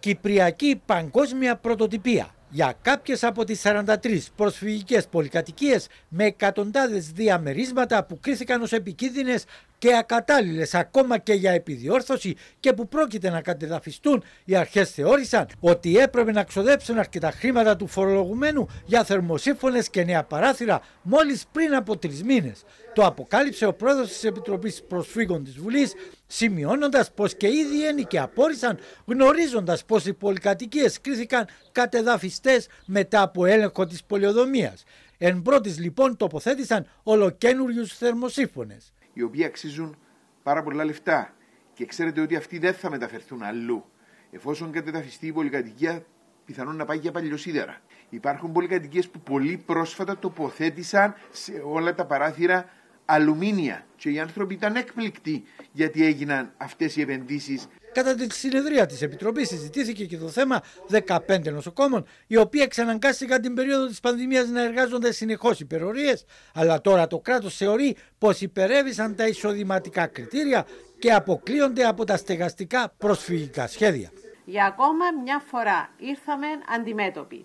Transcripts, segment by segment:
Κυπριακή παγκόσμια πρωτοτυπία για κάποιες από τις 43 προσφυγικές πολυκατοικίες με εκατοντάδες διαμερίσματα που κρίθηκαν ως επικίνδυνες και ακατάλληλες ακόμα και για επιδιόρθωση και που πρόκειται να κατεδαφιστούν, οι αρχές θεώρησαν ότι έπρεπε να ξοδέψουν αρκετά χρήματα του φορολογουμένου για θερμοσύμφωνες και νέα παράθυρα μόλις πριν από τρεις μήνες. Το αποκάλυψε ο πρόεδρος της Επιτροπής Προσφύγων της Βουλής σημειώνοντας πως και ήδη ένικε απόρρισαν γνωρίζοντας πως οι πολυκατοικίες κρίθηκαν κατεδαφιστές μετά από έλεγχο της πολιοδομίας. Εν πρώτης λοιπόν τοποθέτησαν ολοκένουριους θερμοσύμφωνες οι οποίοι αξίζουν πάρα πολλά λεφτά. Και ξέρετε ότι αυτοί δεν θα μεταφερθούν αλλού. Εφόσον κατεδαφιστεί η πολυκατοικία, πιθανόν να πάει για παλιοσίδερα. Υπάρχουν πολυκατοικίες που πολύ πρόσφατα τοποθέτησαν σε όλα τα παράθυρα αλουμίνια και οι άνθρωποι ήταν έκπληκτοι γιατί έγιναν αυτές οι επενδύσεις. Κατά τη συνεδρία της Επιτροπής, συζητήθηκε και το θέμα 15 νοσοκόμων, οι οποίοι εξαναγκάστηκαν την περίοδο της πανδημίας να εργάζονται συνεχώς υπερορίε, αλλά τώρα το κράτος θεωρεί πως υπερεύησαν τα εισοδηματικά κριτήρια και αποκλείονται από τα στεγαστικά προσφυγικά σχέδια. Για ακόμα μια φορά ήρθαμε αντιμέτωποι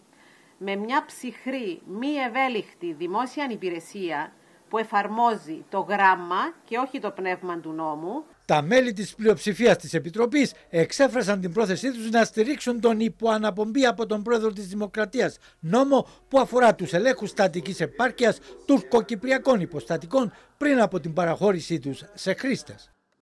με μια ψυχρή, μη ευέλικτη δημόσια υπηρεσία που εφαρμόζει το γράμμα και όχι το πνεύμα του νόμου. Τα μέλη της πλειοψηφίας της Επιτροπής εξέφρασαν την πρόθεσή τους να στηρίξουν τον υποαναπομπή από τον πρόεδρο της Δημοκρατίας νόμο που αφορά τους ελέγχους στατικής επάρκειας τουρκοκυπριακών υποστατικών πριν από την παραχώρησή τους σε χρήστες.